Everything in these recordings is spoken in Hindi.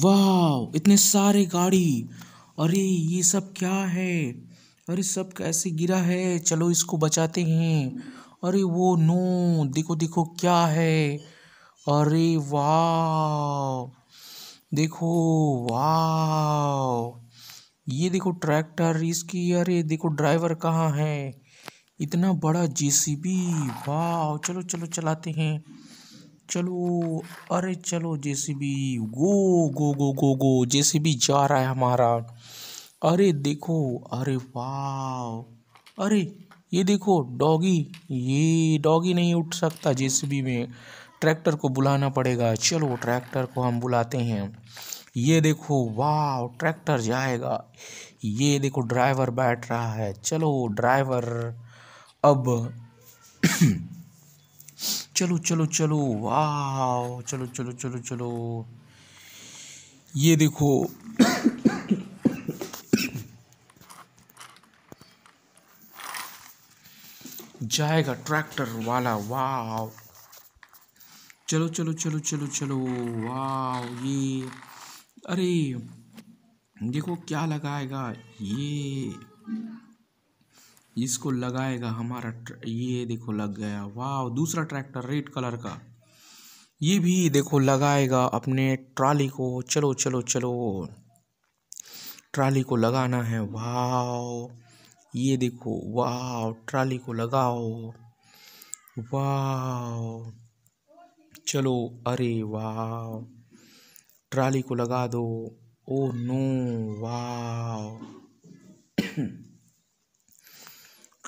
वाह इतने सारे गाड़ी अरे ये सब क्या है अरे सब कैसे गिरा है चलो इसको बचाते हैं अरे वो नो देखो देखो क्या है अरे वाह देखो वाह ये देखो ट्रैक्टर इसकी अरे देखो ड्राइवर कहाँ है इतना बड़ा जेसीबी वाह चलो चलो चलाते हैं चलो अरे चलो जेसीबी गो गो गो गो गो जेसीबी जा रहा है हमारा अरे देखो अरे वाह अरे ये देखो डॉगी ये डॉगी नहीं उठ सकता जेसीबी में ट्रैक्टर को बुलाना पड़ेगा चलो ट्रैक्टर को हम बुलाते हैं ये देखो वाह ट्रैक्टर जाएगा ये देखो ड्राइवर बैठ रहा है चलो ड्राइवर अब चलो चलो चलो वाह चलो चलो चलो चलो ये देखो जाएगा ट्रैक्टर वाला वाह चलो चलो चलो चलो चलो वाह ये अरे देखो क्या लगाएगा ये इसको लगाएगा हमारा ये देखो लग गया वाह दूसरा ट्रैक्टर रेड कलर का ये भी देखो लगाएगा अपने ट्राली को चलो चलो चलो ट्राली को लगाना है वाह ये देखो वाह ट्राली को लगाओ वाह चलो अरे वाह ट्राली को लगा दो ओ नो वाह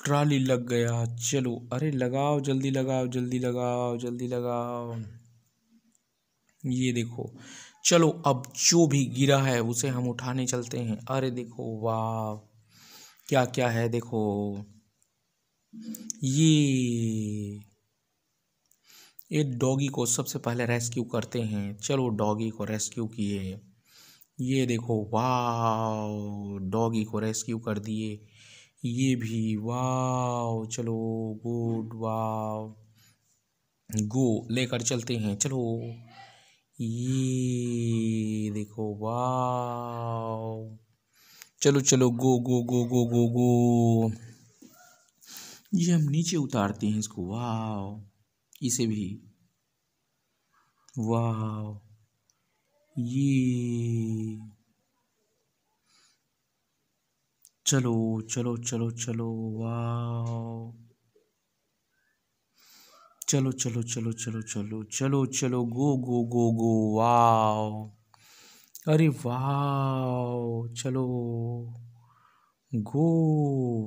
ट्राली लग गया चलो अरे लगाओ जल्दी लगाओ जल्दी लगाओ जल्दी लगाओ ये देखो चलो अब जो भी गिरा है उसे हम उठाने चलते हैं अरे देखो वाह क्या क्या है देखो ये ये डॉगी को सबसे पहले रेस्क्यू करते हैं चलो डॉगी को रेस्क्यू किए ये देखो वाह डॉगी को रेस्क्यू कर दिए ये भी वाव चलो गुड वाव गो लेकर चलते हैं चलो ये देखो वाव चलो चलो गो गो गो गो गो गो ये हम नीचे उतारते हैं इसको वाव इसे भी वाव ये चलो चलो चलो चलो वाह चलो चलो चलो चलो चलो चलो चलो गो गो गो गो वाह अरे वाह चलो गो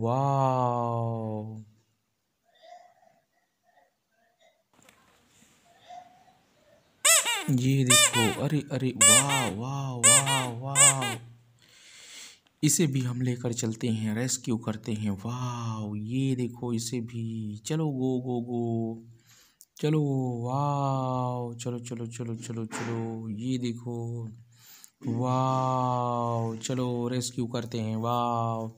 वाह ये देखो अरे अरे वाह वाह वाह वाह इसे भी हम लेकर चलते हैं रेस्क्यू करते हैं वाह ये देखो इसे भी चलो गो गो गो चलो वाह चलो चलो चलो चलो चलो ये देखो वाह चलो रेस्क्यू करते हैं वाह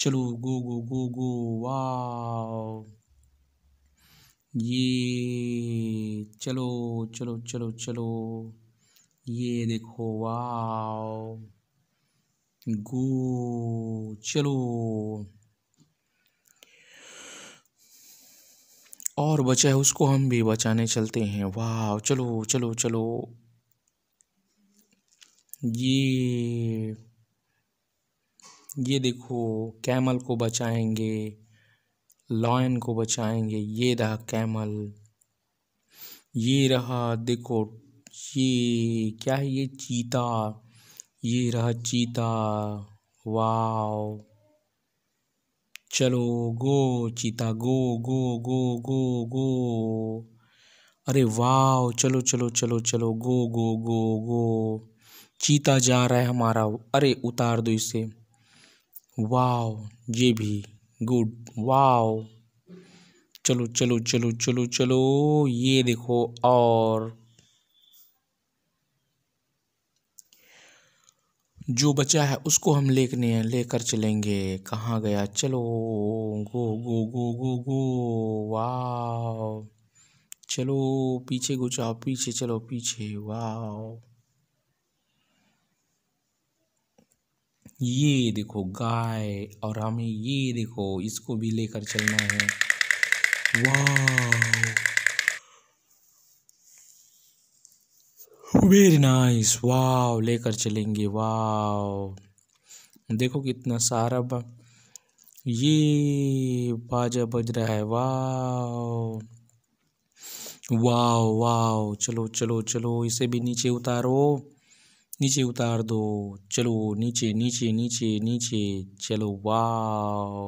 चलो गो गो गो गो वाह ये चलो चलो चलो चलो ये देखो वाह गो चलो और बचा है उसको हम भी बचाने चलते हैं वाह चलो चलो चलो ये ये देखो कैमल को बचाएंगे लॉयन को बचाएंगे ये रहा कैमल ये रहा देखो ये क्या है ये चीता ये रहा चीता वाओ चलो गो चीता गो गो गो गो गो अरे वाओ चलो चलो चलो चलो गो गो गो गो चीता जा रहा है हमारा अरे उतार दो इसे वाओ ये भी गुड वाओ चलो चलो चलो चलो चलो ये देखो और जो बचा है उसको हम लेकने हैं लेकर चलेंगे कहाँ गया चलो गो गो गो गो गो वाह चलो पीछे को जाओ पीछे चलो पीछे वाह ये देखो गाय और हमें ये देखो इसको भी लेकर चलना है वाह वेरी नाइस वाव लेकर चलेंगे वाव देखो कितना सारा बा ये बाजा बज रहा है वाव वाव वाव चलो चलो चलो इसे भी नीचे उतारो नीचे उतार दो चलो नीचे नीचे नीचे नीचे चलो वाव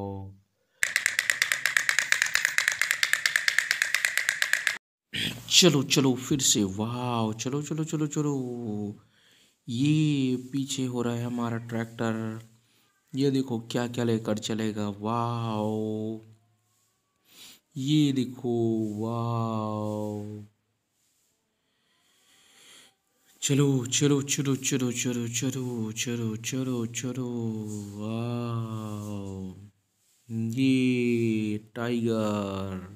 चलो चलो फिर से वाह चलो चलो चलो चलो ये पीछे हो रहा है हमारा ट्रैक्टर ये देखो क्या क्या लेकर चलेगा वाह ये देखो वाह चलो चलो चलो चलो चलो चलो चलो चलो चलो वाह ये टाइगर